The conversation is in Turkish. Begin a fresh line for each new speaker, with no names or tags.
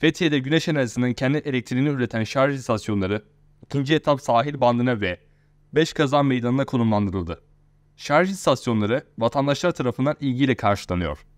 Fethiye'de güneş enerjisinin kendi elektriğini üreten şarj istasyonları ikinci etap sahil bandına ve 5 Kazan Meydanı'na konumlandırıldı. Şarj istasyonları vatandaşlar tarafından ilgiyle karşılanıyor.